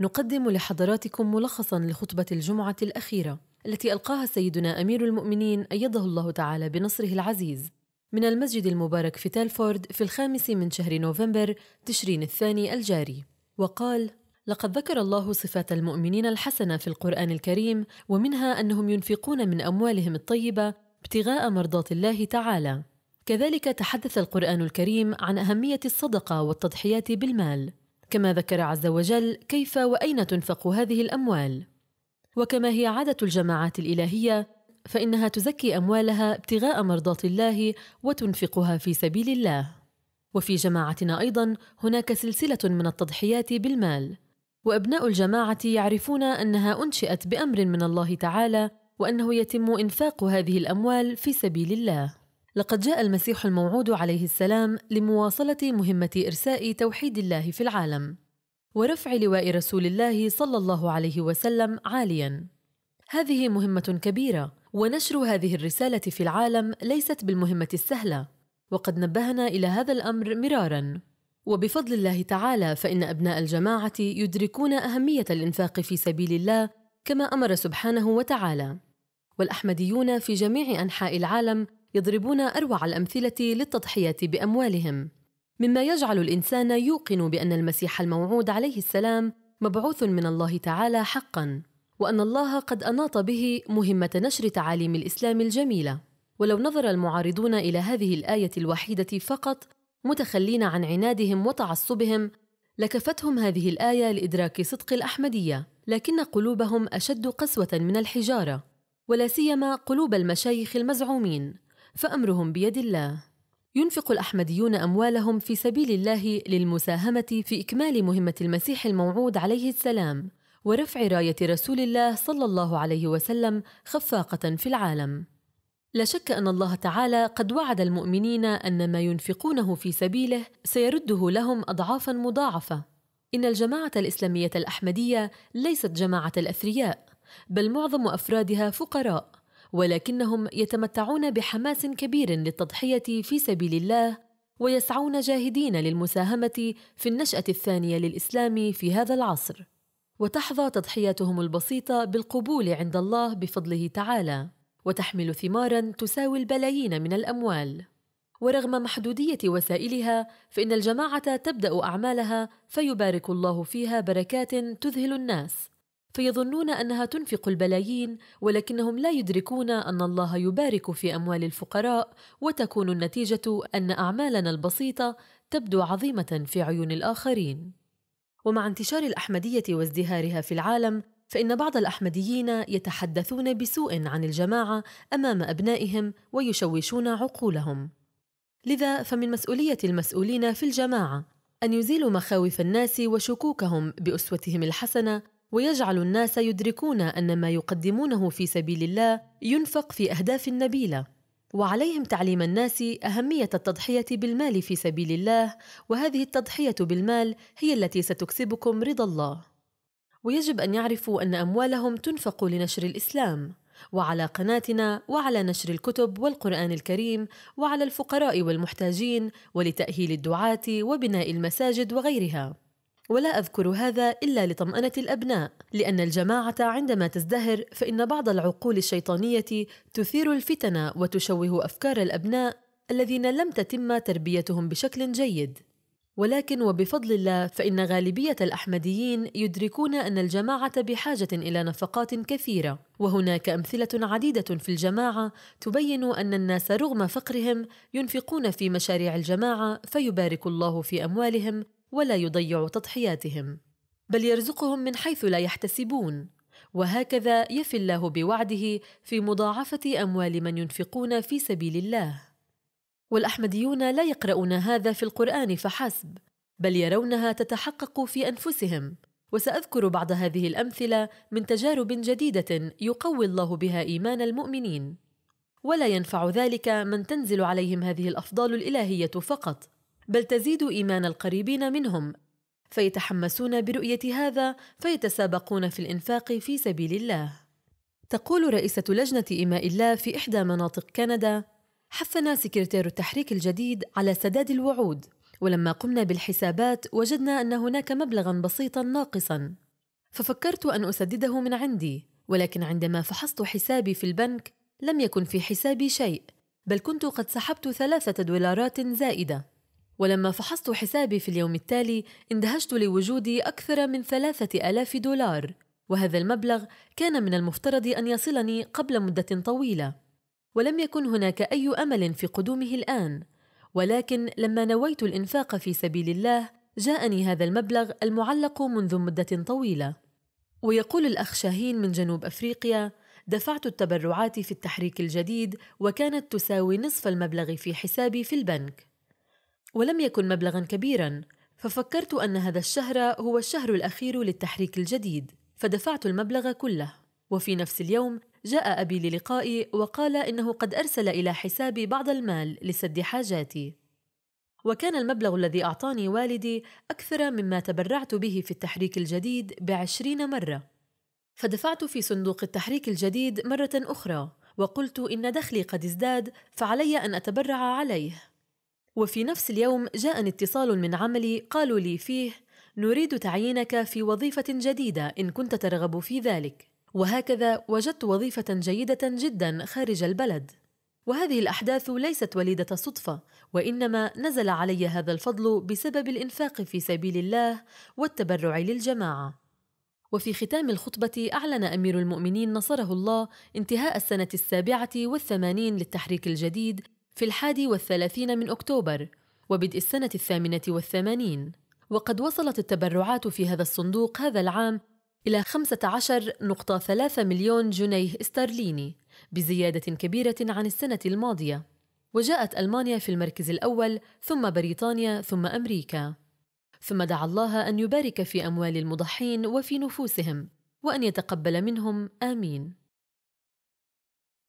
نقدم لحضراتكم ملخصا لخطبة الجمعة الأخيرة التي ألقاها سيدنا أمير المؤمنين أيده الله تعالى بنصره العزيز من المسجد المبارك في تالفورد في الخامس من شهر نوفمبر تشرين الثاني الجاري وقال لقد ذكر الله صفات المؤمنين الحسنة في القرآن الكريم ومنها أنهم ينفقون من أموالهم الطيبة ابتغاء مرضات الله تعالى كذلك تحدث القرآن الكريم عن أهمية الصدقة والتضحيات بالمال كما ذكر عز وجل كيف واين تنفق هذه الاموال وكما هي عاده الجماعات الالهيه فانها تزكي اموالها ابتغاء مرضات الله وتنفقها في سبيل الله وفي جماعتنا ايضا هناك سلسله من التضحيات بالمال وابناء الجماعه يعرفون انها انشئت بامر من الله تعالى وانه يتم انفاق هذه الاموال في سبيل الله لقد جاء المسيح الموعود عليه السلام لمواصله مهمه ارساء توحيد الله في العالم ورفع لواء رسول الله صلى الله عليه وسلم عاليا هذه مهمه كبيره ونشر هذه الرساله في العالم ليست بالمهمه السهله وقد نبهنا الى هذا الامر مرارا وبفضل الله تعالى فان ابناء الجماعه يدركون اهميه الانفاق في سبيل الله كما امر سبحانه وتعالى والاحمديون في جميع انحاء العالم يضربون اروع الامثله للتضحيه باموالهم مما يجعل الانسان يوقن بان المسيح الموعود عليه السلام مبعوث من الله تعالى حقا وان الله قد اناط به مهمه نشر تعاليم الاسلام الجميله ولو نظر المعارضون الى هذه الايه الوحيده فقط متخلين عن عنادهم وتعصبهم لكفتهم هذه الايه لادراك صدق الاحمديه لكن قلوبهم اشد قسوه من الحجاره ولا سيما قلوب المشايخ المزعومين فامرهم بيد الله ينفق الاحمديون اموالهم في سبيل الله للمساهمه في اكمال مهمه المسيح الموعود عليه السلام ورفع رايه رسول الله صلى الله عليه وسلم خفاقه في العالم لا شك ان الله تعالى قد وعد المؤمنين ان ما ينفقونه في سبيله سيرده لهم اضعافا مضاعفه ان الجماعه الاسلاميه الاحمديه ليست جماعه الاثرياء بل معظم افرادها فقراء ولكنهم يتمتعون بحماس كبير للتضحيه في سبيل الله ويسعون جاهدين للمساهمه في النشاه الثانيه للاسلام في هذا العصر وتحظى تضحياتهم البسيطه بالقبول عند الله بفضله تعالى وتحمل ثمارا تساوي البلايين من الاموال ورغم محدوديه وسائلها فان الجماعه تبدا اعمالها فيبارك الله فيها بركات تذهل الناس فيظنون انها تنفق البلايين ولكنهم لا يدركون ان الله يبارك في اموال الفقراء وتكون النتيجه ان اعمالنا البسيطه تبدو عظيمه في عيون الاخرين ومع انتشار الاحمديه وازدهارها في العالم فان بعض الاحمديين يتحدثون بسوء عن الجماعه امام ابنائهم ويشوشون عقولهم لذا فمن مسؤوليه المسؤولين في الجماعه ان يزيلوا مخاوف الناس وشكوكهم باسوتهم الحسنه ويجعل الناس يدركون ان ما يقدمونه في سبيل الله ينفق في اهداف نبيله وعليهم تعليم الناس اهميه التضحيه بالمال في سبيل الله وهذه التضحيه بالمال هي التي ستكسبكم رضا الله ويجب ان يعرفوا ان اموالهم تنفق لنشر الاسلام وعلى قناتنا وعلى نشر الكتب والقران الكريم وعلى الفقراء والمحتاجين ولتاهيل الدعاه وبناء المساجد وغيرها ولا أذكر هذا إلا لطمأنة الأبناء لأن الجماعة عندما تزدهر فإن بعض العقول الشيطانية تثير الفتن وتشوه أفكار الأبناء الذين لم تتم تربيتهم بشكل جيد ولكن وبفضل الله فإن غالبية الأحمديين يدركون أن الجماعة بحاجة إلى نفقات كثيرة، وهناك أمثلة عديدة في الجماعة تبين أن الناس رغم فقرهم ينفقون في مشاريع الجماعة فيبارك الله في أموالهم ولا يضيع تضحياتهم بل يرزقهم من حيث لا يحتسبون وهكذا يفي الله بوعده في مضاعفه اموال من ينفقون في سبيل الله والاحمديون لا يقرؤون هذا في القران فحسب بل يرونها تتحقق في انفسهم وساذكر بعض هذه الامثله من تجارب جديده يقوي الله بها ايمان المؤمنين ولا ينفع ذلك من تنزل عليهم هذه الافضال الالهيه فقط بل تزيد ايمان القريبين منهم فيتحمسون برؤيه هذا فيتسابقون في الانفاق في سبيل الله تقول رئيسه لجنه ايماء الله في احدى مناطق كندا حثنا سكرتير التحريك الجديد على سداد الوعود ولما قمنا بالحسابات وجدنا ان هناك مبلغا بسيطا ناقصا ففكرت ان اسدده من عندي ولكن عندما فحصت حسابي في البنك لم يكن في حسابي شيء بل كنت قد سحبت ثلاثه دولارات زائده ولما فحصت حسابي في اليوم التالي اندهشت لوجودي أكثر من ثلاثة آلاف دولار وهذا المبلغ كان من المفترض أن يصلني قبل مدة طويلة ولم يكن هناك أي أمل في قدومه الآن ولكن لما نويت الإنفاق في سبيل الله جاءني هذا المبلغ المعلق منذ مدة طويلة ويقول الأخ شاهين من جنوب أفريقيا دفعت التبرعات في التحريك الجديد وكانت تساوي نصف المبلغ في حسابي في البنك ولم يكن مبلغا كبيرا ففكرت ان هذا الشهر هو الشهر الاخير للتحريك الجديد فدفعت المبلغ كله وفي نفس اليوم جاء ابي للقائي وقال انه قد ارسل الى حسابي بعض المال لسد حاجاتي وكان المبلغ الذي اعطاني والدي اكثر مما تبرعت به في التحريك الجديد بعشرين مره فدفعت في صندوق التحريك الجديد مره اخرى وقلت ان دخلي قد ازداد فعلي ان اتبرع عليه وفي نفس اليوم جاءني اتصال من عملي قالوا لي فيه نريد تعيينك في وظيفة جديدة إن كنت ترغب في ذلك وهكذا وجدت وظيفة جيدة جدا خارج البلد وهذه الأحداث ليست وليدة صدفة وإنما نزل علي هذا الفضل بسبب الإنفاق في سبيل الله والتبرع للجماعة وفي ختام الخطبة أعلن أمير المؤمنين نصره الله انتهاء السنة السابعة والثمانين للتحريك الجديد في الحادي والثلاثين من أكتوبر وبدء السنة الثامنة والثمانين وقد وصلت التبرعات في هذا الصندوق هذا العام إلى 15.3 مليون جنيه استرليني بزيادة كبيرة عن السنة الماضية وجاءت ألمانيا في المركز الأول ثم بريطانيا ثم أمريكا ثم دعا الله أن يبارك في أموال المضحين وفي نفوسهم وأن يتقبل منهم آمين